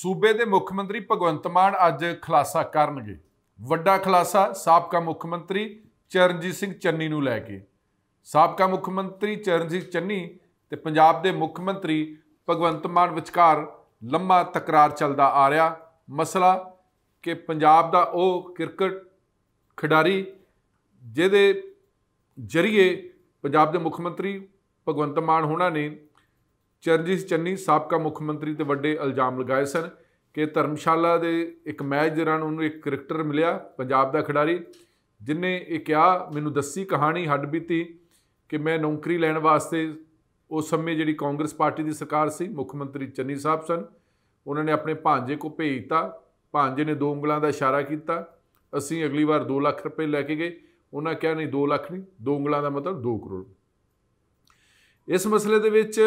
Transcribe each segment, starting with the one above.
ਸੂਬੇ ਦੇ ਮੁੱਖ ਮੰਤਰੀ ਭਗਵੰਤ ਮਾਨ ਅੱਜ ਖਲਾਸਾ ਕਰਨਗੇ ਵੱਡਾ ਖਲਾਸਾ ਸਾਬਕਾ ਮੁੱਖ ਮੰਤਰੀ ਚਰਨਜੀਤ ਸਿੰਘ ਚੰਨੀ ਨੂੰ ਲੈ ਕੇ ਸਾਬਕਾ ਮੁੱਖ ਮੰਤਰੀ ਚਰਨਜੀਤ ਚੰਨੀ ਤੇ ਪੰਜਾਬ ਦੇ ਮੁੱਖ ਮੰਤਰੀ ਭਗਵੰਤ ਮਾਨ ਵਿਚਕਾਰ ਲੰਮਾ ਤਕਰਾਰ ਚੱਲਦਾ ਆ ਰਿਹਾ ਮਸਲਾ ਕਿ ਪੰਜਾਬ ਦਾ ਉਹ ਕ੍ਰਿਕਟ ਖਿਡਾਰੀ ਜਿਹਦੇ ਜਰੀਏ ਪੰਜਾਬ ਦੇ ਮੁੱਖ ਮੰਤਰੀ ਭਗਵੰਤ ਮਾਨ ਹੋਣਾ ਨੇ ਚਰਨਜੀਤ ਚੰਨੀ ਸਾਬਕਾ ਮੁੱਖ ਮੰਤਰੀ ਤੇ ਵੱਡੇ ਇਲਜ਼ਾਮ ਲਗਾਏ ਸਨ ਕਿ ਧਰਮਸ਼ਾਲਾ ਦੇ ਇੱਕ ਮੈਚ ਦੌਰਾਨ ਉਹਨੂੰ ਇੱਕ ਕ੍ਰਿਕਟਰ ਮਿਲਿਆ ਪੰਜਾਬ ਦਾ ਖਿਡਾਰੀ ਜਿਨੇ ਇਹ ਕਿਹਾ ਮੈਨੂੰ ਦੱਸੀ ਕਹਾਣੀ ਹੱਡ ਬੀਤੀ ਕਿ ਮੈਂ ਨੌਕਰੀ ਲੈਣ ਵਾਸਤੇ ਉਸ ਸਮੇਂ ਜਿਹੜੀ ਕਾਂਗਰਸ ਪਾਰਟੀ ਦੀ ਸਰਕਾਰ ਸੀ ਮੁੱਖ ਮੰਤਰੀ ਚੰਨੀ ਸਾਹਿਬ ਸਨ ਉਹਨਾਂ ਨੇ ਆਪਣੇ ਭਾਂਜੇ ਕੋ ਭੇਜਤਾ ਭਾਂਜੇ ਨੇ ਦੋ ਉਂਗਲਾਂ ਦਾ ਇਸ਼ਾਰਾ ਕੀਤਾ ਅਸੀਂ ਅਗਲੀ ਵਾਰ 2 ਲੱਖ ਰੁਪਏ ਲੈ ਕੇ ਗਏ ਉਹਨਾਂ ਕਹਿੰਦੇ ਨਹੀਂ 2 ਲੱਖ ਨਹੀਂ ਦੋ ਉਂਗਲਾਂ ਦਾ ਮਤਲਬ 2 ਕਰੋੜ ਇਸ ਮਸਲੇ ਦੇ ਵਿੱਚ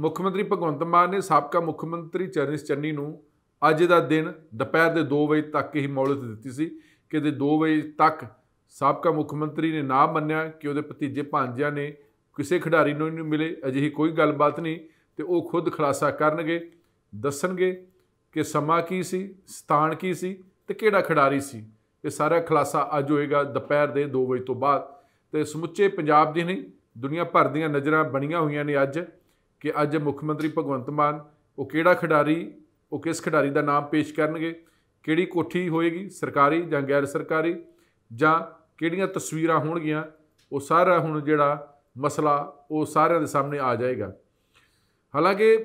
ਮੁੱਖ ਮੰਤਰੀ ਭਗਵੰਤ ਮਾਨ ਨੇ ਸਾਬਕਾ ਮੁੱਖ ਮੰਤਰੀ ਚਰਨਿਸ ਚੰਨੀ ਨੂੰ ਅੱਜ ਦਾ ਦਿਨ ਦੁਪਹਿਰ ਦੇ 2 ਵਜੇ ਤੱਕ ਹੀ ਮੌਲਤ ਦਿੱਤੀ ਸੀ ਕਿ ਦੇ 2 ਵਜੇ ਤੱਕ ਸਾਬਕਾ ਮੁੱਖ ਮੰਤਰੀ ਨੇ ਨਾ ਮੰਨਿਆ ਕਿ ਉਹਦੇ ਭਤੀਜੇ ਭਾਂਜਿਆਂ ਨੇ ਕਿਸੇ ਖਿਡਾਰੀ ਨੂੰ ਨਹੀਂ ਮਿਲੇ ਅਜਿਹੀ ਕੋਈ ਗੱਲਬਾਤ ਨਹੀਂ ਤੇ ਉਹ ਖੁਦ ਖਲਾਸਾ ਕਰਨਗੇ ਦੱਸਣਗੇ ਕਿ ਸਮਾਂ ਕੀ ਸੀ ਸਥਾਨ ਕੀ ਸੀ ਤੇ ਕਿਹੜਾ ਖਿਡਾਰੀ ਸੀ ਇਹ ਸਾਰਾ ਖਲਾਸਾ ਅੱਜ ਹੋਏਗਾ ਦੁਪਹਿਰ ਦੇ 2 ਵਜੇ ਤੋਂ ਬਾਅਦ ਤੇ ਸਮੁੱਚੇ ਪੰਜਾਬ ਦੀ ਨਹੀਂ ਦੁਨੀਆ ਭਰ ਦੀਆਂ ਨਜ਼ਰਾਂ ਬਣੀਆਂ ਹੋਈਆਂ ਨੇ ਅੱਜ ਕਿ ਅੱਜ ਮੁੱਖ ਮੰਤਰੀ ਭਗਵੰਤ ਮਾਨ ਉਹ ਕਿਹੜਾ ਖਿਡਾਰੀ ਉਹ ਕਿਸ ਖਿਡਾਰੀ ਦਾ ਨਾਮ ਪੇਸ਼ ਕਰਨਗੇ ਕਿਹੜੀ ਕੋਠੀ ਹੋਏਗੀ ਸਰਕਾਰੀ ਜਾਂ ਗੈਰ ਸਰਕਾਰੀ ਜਾਂ ਕਿਹੜੀਆਂ ਤਸਵੀਰਾਂ ਹੋਣਗੀਆਂ ਉਹ ਸਾਰਾ ਹੁਣ ਜਿਹੜਾ ਮਸਲਾ ਉਹ ਸਾਰਿਆਂ ਦੇ ਸਾਹਮਣੇ ਆ ਜਾਏਗਾ ਹਾਲਾਂਕਿ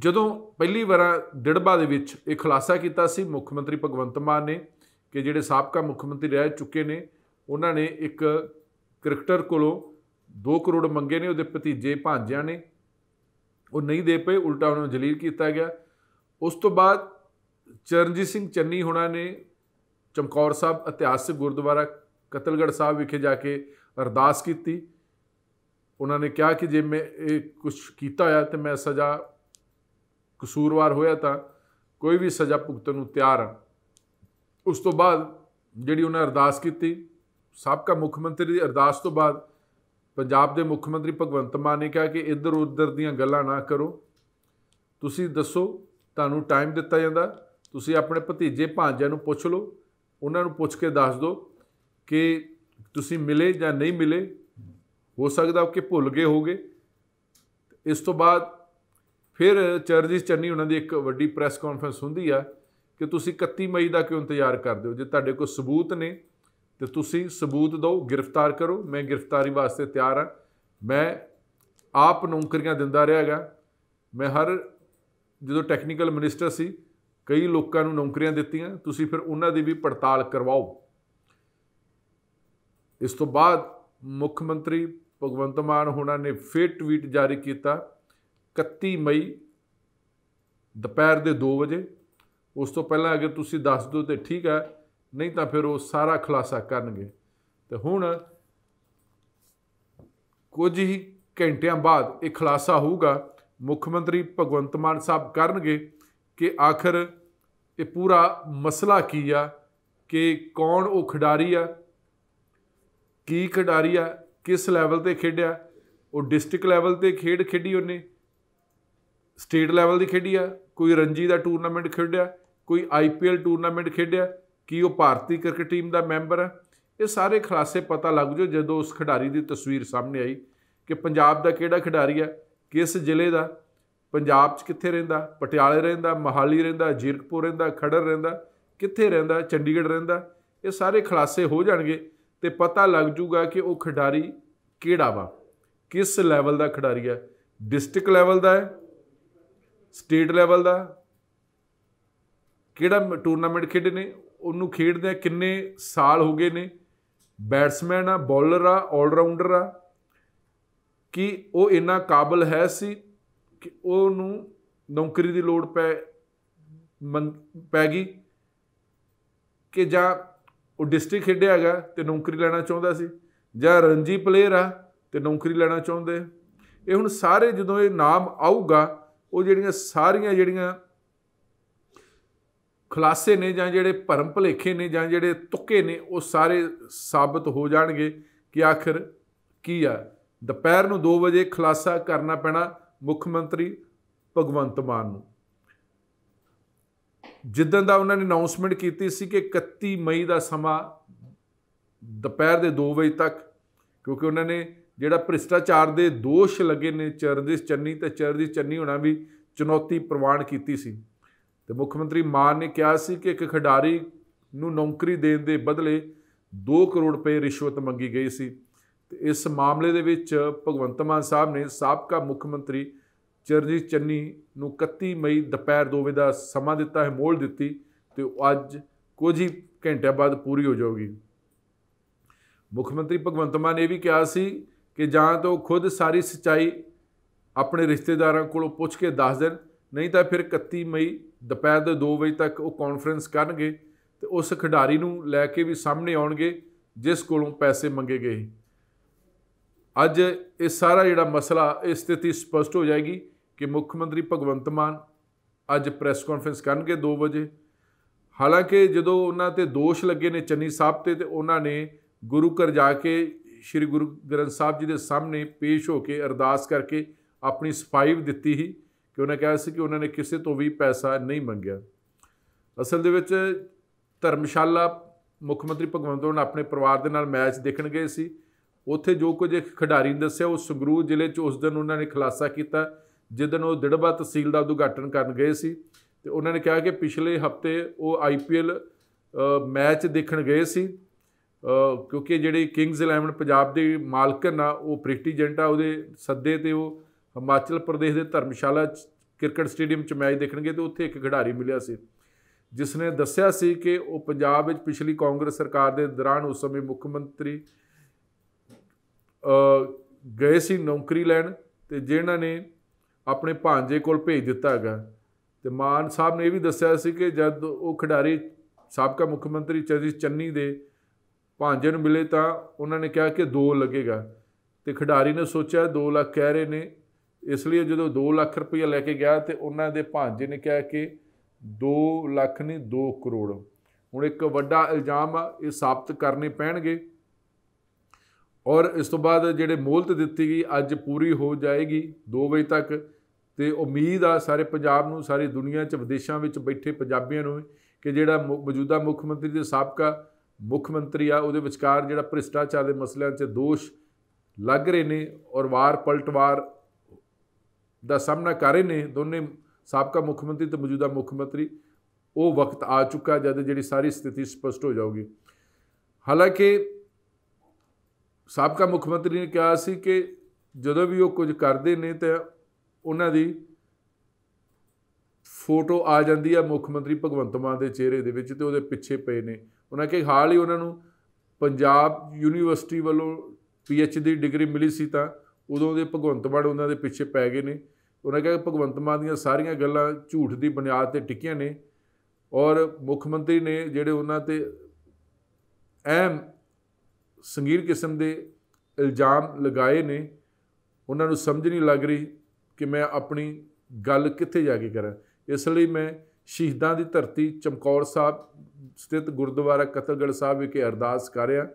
ਜਦੋਂ ਪਹਿਲੀ ਵਾਰ ਡਿੜਬਾ ਦੇ ਵਿੱਚ ਇਹ ਖੁਲਾਸਾ ਕੀਤਾ ਸੀ ਮੁੱਖ ਮੰਤਰੀ ਭਗਵੰਤ ਮਾਨ ਨੇ ਕਿ ਜਿਹੜੇ ਸਾਬਕਾ ਮੁੱਖ ਮੰਤਰੀ ਰਹਿ ਚੁੱਕੇ ਨੇ ਉਹਨਾਂ ਨੇ ਇੱਕ ਕ੍ਰਿਕਟਰ ਕੋਲੋਂ 2 ਕਰੋੜ ਮੰਗੇ ਨੇ ਉਹਦੇ ਭਤੀਜੇ ਭਾਂਜਿਆਂ ਨੇ ਉਹ ਨਹੀਂ ਦੇ ਪਏ ਉਲਟਾ ਉਹਨਾਂ ਨੂੰ ਜਲੀਲ ਕੀਤਾ ਗਿਆ ਉਸ ਤੋਂ ਬਾਅਦ ਚਰਨਜੀਤ ਸਿੰਘ ਚੰਨੀ ਹੋਣਾ ਨੇ ਚਮਕੌਰ ਸਾਹਿਬ ਇਤਿਹਾਸਕ ਗੁਰਦੁਆਰਾ ਕਤਲਗੜ ਸਾਹਿਬ ਵਿਖੇ ਜਾ ਕੇ ਅਰਦਾਸ ਕੀਤੀ ਉਹਨਾਂ ਨੇ ਕਿਹਾ ਕਿ ਜੇ ਮੈਂ ਇਹ ਕੁਝ ਕੀਤਾ ਹੋਇਆ ਤੇ ਮੈਂ ਸਜ਼ਾ ਕਸੂਰਵਾਰ ਹੋਇਆ ਤਾਂ ਕੋਈ ਵੀ ਸਜ਼ਾ ਭੁਗਤਣ ਨੂੰ ਤਿਆਰ ਹਾਂ ਉਸ ਤੋਂ ਬਾਅਦ ਜਿਹੜੀ ਉਹਨਾਂ ਅਰਦਾਸ ਕੀਤੀ ਸਾਬਕਾ ਮੁੱਖ ਮੰਤਰੀ ਦੀ ਅਰਦਾਸ ਤੋਂ ਬਾਅਦ ਪੰਜਾਬ ਦੇ ਮੁੱਖ ਮੰਤਰੀ ਭਗਵੰਤ ਮਾਨ ਨੇ ਕਿਹਾ ਕਿ ਇੱਧਰ ਉੱਧਰ ਦੀਆਂ ਗੱਲਾਂ ਨਾ ਕਰੋ ਤੁਸੀਂ ਦੱਸੋ ਤੁਹਾਨੂੰ ਟਾਈਮ ਦਿੱਤਾ ਜਾਂਦਾ ਤੁਸੀਂ ਆਪਣੇ ਭਤੀਜੇ ਭਾਂਜਿਆਂ ਨੂੰ ਪੁੱਛ ਲਓ ਉਹਨਾਂ ਨੂੰ ਪੁੱਛ ਕੇ ਦੱਸ ਦਿਓ ਕਿ ਤੁਸੀਂ ਮਿਲੇ ਜਾਂ ਨਹੀਂ ਮਿਲੇ ਹੋ ਸਕਦਾ ਕਿ ਭੁੱਲ ਗਏ ਹੋਗੇ ਇਸ ਤੋਂ ਬਾਅਦ ਫਿਰ ਚਰਜਿਸ ਚੰਨੀ ਉਹਨਾਂ ਦੀ ਇੱਕ ਵੱਡੀ ਪ੍ਰੈਸ ਕਾਨਫਰੰਸ ਹੁੰਦੀ ਆ ਕਿ ਤੁਸੀਂ 31 ਮਈ ਦਾ ਕਿਉਂ ਇੰਤਜ਼ਾਰ ਕਰਦੇ ਹੋ ਜੇ ਤੁਹਾਡੇ ਕੋਲ ਸਬੂਤ ਨੇ ਤੇ ਤੁਸੀਂ ਸਬੂਤ ਦਿਓ ਗ੍ਰਿਫਤਾਰ ਕਰੋ ਮੈਂ ਗ੍ਰਿਫਤਾਰੀ ਵਾਸਤੇ ਤਿਆਰ ਹਾਂ ਮੈਂ ਆਪ ਨੌਕਰੀਆਂ ਦਿੰਦਾ ਰਿਹਾਗਾ ਮੈਂ ਹਰ ਜਦੋਂ ਟੈਕਨੀਕਲ ਮਿਨਿਸਟਰ ਸੀ ਕਈ ਲੋਕਾਂ ਨੂੰ ਨੌਕਰੀਆਂ ਦਿੱਤੀਆਂ ਤੁਸੀਂ ਫਿਰ ਉਹਨਾਂ ਦੀ ਵੀ ਪੜਤਾਲ ਕਰਵਾਓ ਇਸ ਤੋਂ ਬਾਅਦ ਮੁੱਖ ਮੰਤਰੀ ਭਗਵੰਤ ਮਾਨ ਹੋਣਾ ਨੇ ਫੇਰ ਟਵੀਟ ਜਾਰੀ ਕੀਤਾ 31 ਮਈ ਦੁਪਹਿਰ ਦੇ 2 ਵਜੇ ਉਸ ਤੋਂ ਪਹਿਲਾਂ ਅਗਰ ਤੁਸੀਂ ਦੱਸ ਦਿਓ ਤੇ ਠੀਕ ਹੈ ਨਹੀਂ ਤਾਂ ਫਿਰ ਉਹ ਸਾਰਾ ਖੁਲਾਸਾ ਕਰਨਗੇ ਤੇ ਹੁਣ ਕੁਝ ਹੀ ਘੰਟਿਆਂ ਬਾਅਦ ਇਹ ਖੁਲਾਸਾ ਹੋਊਗਾ ਮੁੱਖ ਮੰਤਰੀ ਭਗਵੰਤ ਮਾਨ ਸਾਹਿਬ ਕਰਨਗੇ ਕਿ ਆਖਰ ਇਹ ਪੂਰਾ ਮਸਲਾ ਕੀ ਆ ਕਿ ਕੌਣ ਉਹ ਖਿਡਾਰੀ ਆ ਕੀ ਖਿਡਾਰੀ ਆ ਕਿਸ ਲੈਵਲ ਤੇ ਖੇਡਿਆ ਉਹ ਡਿਸਟ੍ਰਿਕਟ ਲੈਵਲ ਤੇ ਖੇਡ ਖੇਡੀ ਉਹਨੇ ਸਟੇਟ ਲੈਵਲ ਦੀ ਖੇਡੀ ਆ ਕੋਈ ਰਣਜੀ ਦਾ ਟੂਰਨਾਮੈਂਟ ਖੇਡਿਆ ਕੋਈ ਆਈਪੀਐਲ ਟੂਰਨਾਮੈਂਟ ਖੇਡਿਆ ਕੀ ਉਹ ਭਾਰਤੀ ਕ੍ਰਿਕਟ ਟੀਮ ਦਾ ਮੈਂਬਰ ਹੈ ਇਹ ਸਾਰੇ ਖਲਾਸੇ ਪਤਾ ਲੱਗ ਜੋ ਜਦੋਂ ਉਸ ਖਿਡਾਰੀ ਦੀ ਤਸਵੀਰ ਸਾਹਮਣੇ ਆਈ ਕਿ ਪੰਜਾਬ ਦਾ ਕਿਹੜਾ ਖਿਡਾਰੀ ਹੈ ਕਿਸ ਜ਼ਿਲ੍ਹੇ ਦਾ ਪੰਜਾਬ 'ਚ ਕਿੱਥੇ ਰਹਿੰਦਾ ਪਟਿਆਲੇ ਰਹਿੰਦਾ ਮਹਾਲੀ ਰਹਿੰਦਾ ਜੀਰਕਪੁਰ ਰਹਿੰਦਾ ਖੜਰ ਰਹਿੰਦਾ ਕਿੱਥੇ ਰਹਿੰਦਾ ਚੰਡੀਗੜ੍ਹ ਰਹਿੰਦਾ ਇਹ ਸਾਰੇ ਖਲਾਸੇ ਹੋ ਜਾਣਗੇ ਤੇ ਪਤਾ ਲੱਗ ਜੂਗਾ ਕਿ ਉਹ ਖਿਡਾਰੀ ਕਿਹੜਾ ਵਾ ਕਿਸ ਲੈਵਲ ਦਾ ਖਿਡਾਰੀ ਹੈ ਡਿਸਟ੍ਰਿਕਟ ਲੈਵਲ ਦਾ ਹੈ ਸਟੇਟ ਲੈਵਲ ਦਾ ਕਿਹੜਾ ਟੂਰਨਾਮੈਂਟ ਖੇਡੇ ਨੇ ਉਹਨੂੰ ਖੇਡਦੇ ਕਿੰਨੇ ਸਾਲ ਹੋ ਗਏ ਨੇ ਬੈਟਸਮੈਨ ਆ ਬੋਲਰ ਆ 올ਰਾਊਂਡਰ ਆ ਕਿ ਉਹ ਇੰਨਾ ਕਾਬਲ ਹੈ ਸੀ ਕਿ ਉਹਨੂੰ ਨੌਕਰੀ ਦੀ ਲੋੜ ਪੈ ਪੈ ਗਈ ਕਿ ਜਾਂ ਉਹ ਡਿਸਟ੍ਰਿਕਟ ਖੇਡਿਆ ਹੈਗਾ ਤੇ ਨੌਕਰੀ ਲੈਣਾ ਚਾਹੁੰਦਾ ਸੀ ਜਾਂ ਰਣਜੀ ਪਲੇਅਰ ਆ ਤੇ ਨੌਕਰੀ ਲੈਣਾ ਚਾਹੁੰਦੇ ਇਹ ਹੁਣ ਸਾਰੇ ਜਦੋਂ ਇਹ ਨਾਮ ਆਊਗਾ ਉਹ ਜਿਹੜੀਆਂ ਸਾਰੀਆਂ ਜਿਹੜੀਆਂ ਖੁਲਾਸੇ ਨੇ ਜਾਂ ਜਿਹੜੇ ਭਰਮ ਭਲੇਖੇ ਨੇ ਜਾਂ ਜਿਹੜੇ ਤੁੱਕੇ ਨੇ ਉਹ ਸਾਰੇ ਸਾਬਤ ਹੋ ਜਾਣਗੇ ਕਿ ਆਖਰ ਕੀ ਆ ਦੁਪਹਿਰ ਨੂੰ 2 ਵਜੇ ਖੁਲਾਸਾ ਕਰਨਾ ਪੈਣਾ ਮੁੱਖ ਮੰਤਰੀ ਭਗਵੰਤ ਮਾਨ ਨੂੰ ਜਿੱਦਾਂ ਦਾ ਉਹਨਾਂ ਨੇ ਅਨਾਉਂਸਮੈਂਟ ਕੀਤੀ ਸੀ ਕਿ 31 ਮਈ ਦਾ ਸਮਾਂ ਦੁਪਹਿਰ ਦੇ 2 ਵਜੇ ਤੱਕ ਕਿਉਂਕਿ ਉਹਨਾਂ ਨੇ ਜਿਹੜਾ ਭ੍ਰਿਸ਼ਟਾਚਾਰ ਦੇ ਦੋਸ਼ ਲੱਗੇ ਨੇ ਚਰਨਜੀਤ ਚੰਨੀ ਤੇ ਚਰਦੀ ਚੰਨੀ ਹੋਣਾ ਵੀ ਚੁਣੌਤੀ ਪ੍ਰਵਾਨ ਕੀਤੀ ਸੀ ਤੇ ਮੁੱਖ ਮੰਤਰੀ ਮਾਨ ਨੇ ਕਿਹਾ ਸੀ ਕਿ ਇੱਕ ਖਿਡਾਰੀ ਨੂੰ ਨੌਕਰੀ ਦੇਣ ਦੇ ਬਦਲੇ 2 ਕਰੋੜ ਰੁਪਏ ਰਿਸ਼ਵਤ ਮੰਗੀ ਗਈ ਸੀ ਤੇ ਇਸ ਮਾਮਲੇ ਦੇ ਵਿੱਚ ਭਗਵੰਤ ਮਾਨ ਸਾਹਿਬ ਨੇ ਸਾਬਕਾ ਮੁੱਖ ਮੰਤਰੀ ਚਰਨਜੀਤ ਚੰਨੀ ਨੂੰ 31 ਮਈ ਦੁਪਹਿਰ 2 ਵਜੇ ਦਾ ਸਮਾਂ ਦਿੱਤਾ ਹੈ ਮੋਲ ਦਿੱਤੀ ਤੇ ਅੱਜ ਕੁਝ ਹੀ ਘੰਟਿਆਂ ਬਾਅਦ ਪੂਰੀ ਹੋ ਜਾਊਗੀ ਮੁੱਖ ਮੰਤਰੀ ਭਗਵੰਤ ਮਾਨ ਨੇ ਵੀ ਕਿਹਾ ਸੀ ਕਿ ਜਾਂ ਤਾਂ ਖੁਦ ਸਾਰੀ ਸਚਾਈ ਆਪਣੇ ਰਿਸ਼ਤੇਦਾਰਾਂ ਕੋਲੋਂ ਪੁੱਛ ਕੇ ਦੱਸ ਦੇਣ ਨਹੀਂ ਤਾਂ ਫਿਰ 31 ਮਈ ਦੁਪਹਿਰ ਦੇ 2 ਵਜੇ ਤੱਕ ਉਹ ਕਾਨਫਰੰਸ ਕਰਨਗੇ ਤੇ ਉਸ ਖਿਡਾਰੀ ਨੂੰ ਲੈ ਕੇ ਵੀ ਸਾਹਮਣੇ ਆਉਣਗੇ ਜਿਸ ਕੋਲੋਂ ਪੈਸੇ ਮੰਗੇ ਗਏ ਅੱਜ ਇਹ ਸਾਰਾ ਜਿਹੜਾ ਮਸਲਾ ਇਹ ਸਥਿਤੀ ਸਪਸ਼ਟ ਹੋ ਜਾਏਗੀ ਕਿ ਮੁੱਖ ਮੰਤਰੀ ਭਗਵੰਤ ਮਾਨ ਅੱਜ ਪ੍ਰੈਸ ਕਾਨਫਰੰਸ ਕਰਨਗੇ 2 ਵਜੇ ਹਾਲਾਂਕਿ ਜਦੋਂ ਉਹਨਾਂ ਤੇ ਦੋਸ਼ ਲੱਗੇ ਨੇ ਚੰਨੀ ਸਾਹਿਬ ਤੇ ਤੇ ਉਹਨਾਂ ਨੇ ਗੁਰੂ ਘਰ ਜਾ ਕੇ ਸ੍ਰੀ ਗੁਰੂ ਗ੍ਰੰਥ ਸਾਹਿਬ ਜੀ ਦੇ ਸਾਹਮਣੇ ਪੇਸ਼ ਹੋ ਕੇ ਅਰਦਾਸ ਕਰਕੇ ਆਪਣੀ ਸਫਾਈ ਦਿੱਤੀ ਸੀ ਕਿ ਉਹਨੇ ਕਿਹਾ ਸੀ ਕਿ ਉਹਨਾਂ ਨੇ ਕਿਸੇ ਤੋਂ ਵੀ ਪੈਸਾ ਨਹੀਂ ਮੰਗਿਆ ਅਸਲ ਦੇ ਵਿੱਚ ਧਰਮਸ਼ਾਲਾ ਮੁੱਖ ਮੰਤਰੀ ਭਗਵੰਤ ਸਿੰਘ ਆਪਣੇ ਪਰਿਵਾਰ ਦੇ ਨਾਲ ਮੈਚ ਦੇਖਣ ਗਏ ਸੀ ਉੱਥੇ ਜੋ ਕੁਝ ਇੱਕ ਖਿਡਾਰੀ ਨੇ ਦੱਸਿਆ ਉਹ ਸੰਗਰੂਰ ਜ਼ਿਲ੍ਹੇ 'ਚ ਉਸ ਦਿਨ ਉਹਨਾਂ ਨੇ ਖਲਾਸਾ ਕੀਤਾ ਦਿਨ ਉਹ ਦਿੜਬਾ ਤਹਿਸੀਲ ਦਾ ਉਦਘਾਟਨ ਕਰਨ ਗਏ ਸੀ ਤੇ ਉਹਨਾਂ ਨੇ ਕਿਹਾ ਕਿ ਪਿਛਲੇ ਹਫਤੇ ਉਹ ਆਈਪੀਐਲ ਮੈਚ ਦੇਖਣ ਗਏ ਸੀ ਕਿਉਂਕਿ ਜਿਹੜੀ ਕਿੰਗਜ਼ 11 ਪੰਜਾਬ ਦੇ ਮਾਲਕਨ ਆ ਉਹ ਪ੍ਰੈਜ਼ੀਡੈਂਟ ਆ ਉਹਦੇ ਸੱਦੇ ਤੇ ਉਹ ਹਿਮਾਚਲ ਪ੍ਰਦੇਸ਼ ਦੇ ਧਰਮਸ਼ਾਲਾ ਕ੍ਰਿਕਟ ਸਟੇਡੀਅਮ 'ਚ ਮੈਚ ਦੇਖਣਗੇ ਤੇ ਉੱਥੇ ਇੱਕ ਖਿਡਾਰੀ ਮਿਲਿਆ ਸੀ ਜਿਸ ਨੇ ਦੱਸਿਆ ਸੀ ਕਿ ਉਹ ਪੰਜਾਬ ਵਿੱਚ ਪਿਛਲੀ ਕਾਂਗਰਸ ਸਰਕਾਰ ਦੇ ਦੌਰਾਨ ਉਸ ਸਮੇਂ ਮੁੱਖ ਮੰਤਰੀ ਗਏ ਸੀ ਨੌਕਰੀ ਲੈਣ ਤੇ ਜਿਹਨਾਂ ਨੇ ਆਪਣੇ ਭਾਂਜੇ ਕੋਲ ਭੇਜ ਦਿੱਤਾ ਹੈਗਾ ਤੇ ਮਾਨ ਸਾਹਿਬ ਨੇ ਇਹ ਵੀ ਦੱਸਿਆ ਸੀ ਕਿ ਜਦ ਉਹ ਖਿਡਾਰੀ ਸਾਬਕਾ ਮੁੱਖ ਮੰਤਰੀ ਚਰਜਿਸ ਚੰਨੀ ਦੇ ਭਾਂਜੇ ਨੂੰ ਮਿਲੇ ਤਾਂ ਉਹਨਾਂ ਨੇ ਕਿਹਾ ਕਿ 2 ਲੱਗੇਗਾ ਤੇ ਖਿਡਾਰੀ ਨੇ ਸੋਚਿਆ 2 ਲੱਖ ਕਹਿ ਰਹੇ ਨੇ ਇਸ ਲਈ ਜਦੋਂ 2 ਲੱਖ ਰੁਪਏ ਲੈ ਕੇ ਗਿਆ ਤੇ ਉਹਨਾਂ ਦੇ ਭਾਂਜੇ ਨੇ ਕਿਹਾ ਕਿ 2 ਲੱਖ ਨਹੀਂ 2 ਕਰੋੜ ਹੁਣ ਇੱਕ ਵੱਡਾ ਇਲਜ਼ਾਮ ਆ ਇਹ ਸਾਬਤ ਕਰਨੇ ਪੈਣਗੇ ਔਰ ਇਸ ਤੋਂ ਬਾਅਦ ਜਿਹੜੇ ਮੋਹਲਤ ਦਿੱਤੀ ਗਈ ਅੱਜ ਪੂਰੀ ਹੋ ਜਾਏਗੀ 2 ਵਜੇ ਤੱਕ ਤੇ ਉਮੀਦ ਆ ਸਾਰੇ ਪੰਜਾਬ ਨੂੰ ਸਾਰੀ ਦੁਨੀਆ 'ਚ ਵਿਦੇਸ਼ਾਂ ਵਿੱਚ ਬੈਠੇ ਪੰਜਾਬੀਆਂ ਨੂੰ ਕਿ ਜਿਹੜਾ ਮੌਜੂਦਾ ਮੁੱਖ ਮੰਤਰੀ ਦੇ ਸਾਬਕਾ ਮੁੱਖ ਮੰਤਰੀ ਆ ਉਹਦੇ ਵਿਚਕਾਰ ਜਿਹੜਾ ਭ੍ਰਿਸ਼ਟਾਚਾਰ ਦੇ ਮਸਲਿਆਂ 'ਚ ਦੋਸ਼ ਲੱਗ ਰਹੇ ਨੇ ਔਰ ਵਾਰ ਪਲਟਵਾਰ ਦਾ ਸਾਹਮਣਾ ਕਰ ਰਹੇ ਨੇ ਦੋਨੇ ਸਾਬਕਾ ਮੁੱਖ ਮੰਤਰੀ ਤੇ ਮੌਜੂਦਾ ਮੁੱਖ ਮੰਤਰੀ ਉਹ ਵਕਤ ਆ ਚੁੱਕਾ ਜਦ ਜਿਹੜੀ ਸਾਰੀ ਸਥਿਤੀ ਸਪਸ਼ਟ ਹੋ ਜਾਊਗੀ ਹਾਲਾਂਕਿ ਸਾਬਕਾ ਮੁੱਖ ਮੰਤਰੀ ਨੇ ਕਿਹਾ ਸੀ ਕਿ ਜਦੋਂ ਵੀ ਉਹ ਕੁਝ ਕਰਦੇ ਨੇ ਤਾਂ ਉਹਨਾਂ ਦੀ ਫੋਟੋ ਆ ਜਾਂਦੀ ਹੈ ਮੁੱਖ ਮੰਤਰੀ ਭਗਵੰਤ ਮਾਨ ਦੇ ਚਿਹਰੇ ਦੇ ਵਿੱਚ ਤੇ ਉਹਦੇ ਪਿੱਛੇ ਪਏ ਨੇ ਉਹਨਾਂ ਕਿ ਹਾਲ ਹੀ ਉਹਨਾਂ ਨੂੰ ਪੰਜਾਬ ਯੂਨੀਵਰਸਿਟੀ ਵੱਲੋਂ ਪੀਐਚਡੀ ਡਿਗਰੀ ਮਿਲੀ ਸੀ ਤਾਂ ਉਦੋਂ ਦੇ ਭਗਵੰਤ ਮਾਨ ਉਹਨਾਂ ਦੇ ਪਿੱਛੇ ਪੈ ਗਏ ਨੇ ਉਹਨਾਂ ਕਹਿੰਦੇ ਭਗਵੰਤ ਮਾਨ ਦੀਆਂ ਸਾਰੀਆਂ ਗੱਲਾਂ ਝੂਠ ਦੀ ਬੁਨਿਆਦ ਤੇ ਟਿਕੀਆਂ ਨੇ ਔਰ ਮੁੱਖ ਮੰਤਰੀ ਨੇ ਜਿਹੜੇ ਉਹਨਾਂ ਤੇ ਅਹਿਮ ਸੰਗੀਰ ਕਿਸਮ ਦੇ ਇਲਜ਼ਾਮ ਲਗਾਏ ਨੇ ਉਹਨਾਂ ਨੂੰ ਸਮਝ ਨਹੀਂ ਲੱਗ ਰਹੀ ਕਿ ਮੈਂ ਆਪਣੀ ਗੱਲ ਕਿੱਥੇ ਜਾ ਕੇ ਕਰਾਂ ਇਸ ਲਈ ਮੈਂ ਸ਼ਹੀਦਾਂ ਦੀ ਧਰਤੀ ਚਮਕੌਰ ਸਾਹਿਬ ਸਥਿਤ ਗੁਰਦੁਆਰਾ ਕਤਲਗੜ ਸਾਹਿਬ ਵਿਖੇ ਅਰਦਾਸ ਕਰ ਰਿਹਾ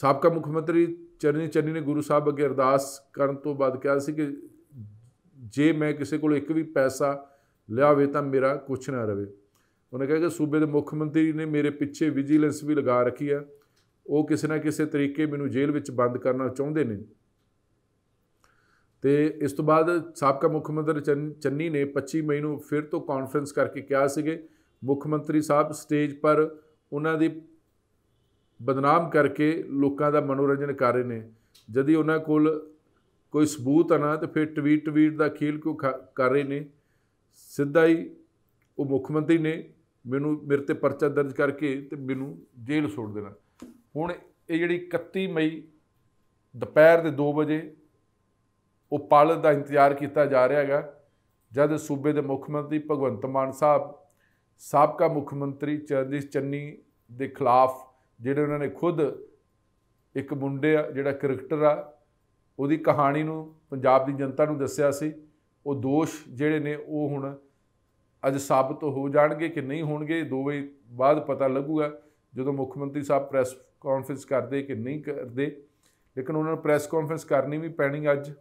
ਸਾਬਕਾ ਮੁੱਖ ਮੰਤਰੀ ਚਰਨੀ ਚੰਨੀ ਨੇ ਗੁਰੂ ਸਾਹਿਬ ਅੱਗੇ ਅਰਦਾਸ ਕਰਨ ਤੋਂ ਬਾਅਦ ਕਿਹਾ ਸੀ ਕਿ ਜੇ ਮੈਂ ਕਿਸੇ ਕੋਲ ਇੱਕ ਵੀ ਪੈਸਾ ਲਿਆਵੇ ਤਾਂ ਮੇਰਾ ਕੁਝ ਨਾ ਰਵੇ ਉਹਨੇ ਕਿਹਾ ਕਿ ਸੂਬੇ ਦੇ ਮੁੱਖ ਮੰਤਰੀ ਨੇ ਮੇਰੇ ਪਿੱਛੇ ਵਿਜੀਲੈਂਸ ਵੀ ਲਗਾ ਰੱਖੀ ਆ ਉਹ ਕਿਸੇ ਨਾ ਕਿਸੇ ਤਰੀਕੇ ਮੈਨੂੰ ਜੇਲ੍ਹ ਵਿੱਚ ਬੰਦ ਕਰਨਾ ਚਾਹੁੰਦੇ ਨੇ ਤੇ ਇਸ ਤੋਂ ਬਾਅਦ ਸਾਬਕਾ ਮੁੱਖ ਮੰਤਰੀ ਚੰਨੀ ਨੇ 25 ਮਈ ਨੂੰ ਫਿਰ ਤੋਂ ਕਾਨਫਰੰਸ ਕਰਕੇ ਕਿਹਾ ਸੀਗੇ ਮੁੱਖ ਮੰਤਰੀ ਸਾਹਿਬ ਸਟੇਜ ਪਰ ਉਹਨਾਂ ਦੀ ਬਦਨਾਮ ਕਰਕੇ ਲੋਕਾਂ ਦਾ ਮਨੋਰੰਜਨ ਕਰ ਰਹੇ ਨੇ ਜਦੀ ਉਹਨਾਂ ਕੋਲ ਕੋਈ ਸਬੂਤ ਆ ਨਾ ਤੇ ਫਿਰ ਟਵੀਟ ਟਵੀਟ ਦਾ ਖੇਲ ਕਿਉਂ ਕਰ ਰਹੇ ਨੇ ਸਿੱਧਾ ਹੀ ਉਹ ਮੁੱਖ ਮੰਤਰੀ ਨੇ ਮੈਨੂੰ ਮੇਰੇ ਤੇ ਪਰਚਾ ਦਰਜ ਕਰਕੇ ਤੇ ਮੈਨੂੰ ਜੇਲ੍ਹ ਛੋੜ ਦੇਣਾ ਹੁਣ ਇਹ ਜਿਹੜੀ 31 ਮਈ ਦੁਪਹਿਰ ਦੇ 2 ਵਜੇ ਉਹ ਪਾਲ ਦਾ ਇੰਤਜ਼ਾਰ ਕੀਤਾ ਜਾ ਰਿਹਾ ਹੈਗਾ ਜਦ ਸੂਬੇ ਦੇ ਮੁੱਖ ਮੰਤਰੀ ਭਗਵੰਤ ਮਾਨ ਸਾਹਿਬ ਸਾਬਕਾ ਮੁੱਖ ਮੰਤਰੀ ਚਰਨਜੀਤ ਚੰਨੀ ਦੇ ਖਿਲਾਫ ਜਿਹੜੇ ਉਹਨਾਂ ਨੇ ਖੁਦ ਇੱਕ ਮੁੰਡੇ ਆ ਜਿਹੜਾ ਕ੍ਰਿਕਟਰ ਆ ਉਹਦੀ ਕਹਾਣੀ ਨੂੰ ਪੰਜਾਬ ਦੀ ਜਨਤਾ ਨੂੰ ਦੱਸਿਆ ਸੀ ਉਹ ਦੋਸ਼ ਜਿਹੜੇ ਨੇ ਉਹ ਹੁਣ ਅੱਜ ਸਾਬਤ ਹੋ ਜਾਣਗੇ ਕਿ ਨਹੀਂ ਹੋਣਗੇ ਦੋਵੇਂ ਬਾਅਦ ਪਤਾ ਲੱਗੂਗਾ ਜਦੋਂ ਮੁੱਖ ਮੰਤਰੀ ਸਾਹਿਬ ਪ੍ਰੈਸ ਕਾਨਫਰੰਸ ਕਰਦੇ ਕਿ ਨਹੀਂ ਕਰਦੇ ਲੇਕਿਨ ਉਹਨਾਂ ਨੂੰ ਪ੍ਰੈਸ ਕਾਨਫਰੰਸ ਕਰਨੀ ਵੀ ਪੈਣੀ ਅੱਜ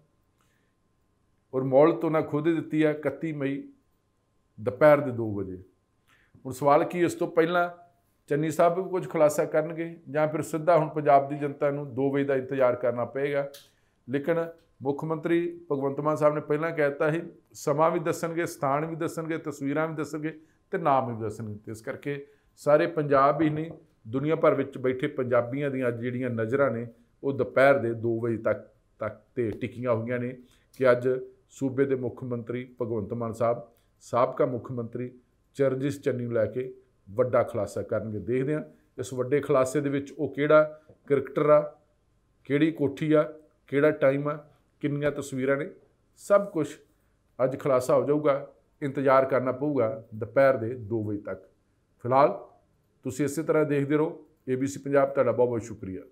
ਔਰ ਮੌਲ ਤੋਂ ਨਾ ਖੁਦ ਦਿੱਤੀ ਆ 31 ਮਈ ਦੁਪਹਿਰ ਦੇ 2 ਵਜੇ ਹੁਣ ਸਵਾਲ ਕੀ ਇਸ ਤੋਂ ਪਹਿਲਾਂ ਚੰਨੀ ਸਾਹਿਬ ਵੀ ਕੁਝ ਖੁਲਾਸਾ ਕਰਨਗੇ ਜਾਂ ਫਿਰ ਸਿੱਧਾ ਹੁਣ ਪੰਜਾਬ ਦੀ ਜਨਤਾ ਨੂੰ 2 ਵਜੇ ਦਾ ਇੰਤਜ਼ਾਰ ਕਰਨਾ ਪਏਗਾ ਲੇਕਿਨ ਮੁੱਖ ਮੰਤਰੀ ਭਗਵੰਤ ਮਾਨ ਸਾਹਿਬ ਨੇ ਪਹਿਲਾਂ ਕਹਿਤਾ ਸੀ ਸਮਾਂ ਵੀ ਦੱਸਣਗੇ ਸਥਾਨ ਵੀ ਦੱਸਣਗੇ ਤਸਵੀਰਾਂ ਵੀ ਦੱਸਣਗੇ ਤੇ ਨਾਮ ਵੀ ਦੱਸਣਗੇ ਇਸ ਕਰਕੇ ਸਾਰੇ ਪੰਜਾਬ ਹੀ ਨਹੀਂ ਦੁਨੀਆ ਭਰ ਵਿੱਚ ਬੈਠੇ ਪੰਜਾਬੀਆਂ ਦੀਆਂ ਅੱਜ ਜਿਹੜੀਆਂ ਨਜ਼ਰਾਂ ਨੇ ਉਹ ਦੁਪਹਿਰ ਦੇ 2 ਵਜੇ ਤੱਕ ਤੱਕ ਤੇ ਟਿਕੀਆਂ ਹੋਈਆਂ ਨੇ ਕਿ ਅੱਜ ਸੂਬੇ ਦੇ ਮੁੱਖ ਮੰਤਰੀ ਭਗਵੰਤ ਮਾਨ ਸਾਹਿਬ ਸਾਬਕਾ ਮੁੱਖ ਮੰਤਰੀ ਚਰਜਿਸ ਚੰਨੀ ਨੂੰ ਲੈ ਕੇ ਵੱਡਾ ਖੁਲਾਸਾ ਕਰਨਗੇ ਦੇਖਦੇ ਹਾਂ ਇਸ ਵੱਡੇ ਖੁਲਾਸੇ ਦੇ ਵਿੱਚ ਉਹ ਕਿਹੜਾ ਕ੍ਰਿਕਟਰ ਆ ਕਿਹੜੀ ਕੋਠੀ ਆ ਕਿਹੜਾ ਟਾਈਮ ਆ ਕਿੰਨੀਆਂ ਤਸਵੀਰਾਂ ਨੇ ਸਭ ਕੁਝ ਅੱਜ ਖੁਲਾਸਾ ਹੋ ਜਾਊਗਾ ਇੰਤਜ਼ਾਰ ਕਰਨਾ ਪਊਗਾ ਦੁਪਹਿਰ ਦੇ 2 ਵਜੇ ਤੱਕ ਫਿਲਹਾਲ ਤੁਸੀਂ ਇਸੇ ਤਰ੍ਹਾਂ ਦੇਖਦੇ ਰਹੋ ABC ਪੰਜਾਬ ਤੁਹਾਡਾ ਬਹੁਤ ਬਹੁਤ ਸ਼ੁਕਰੀਆ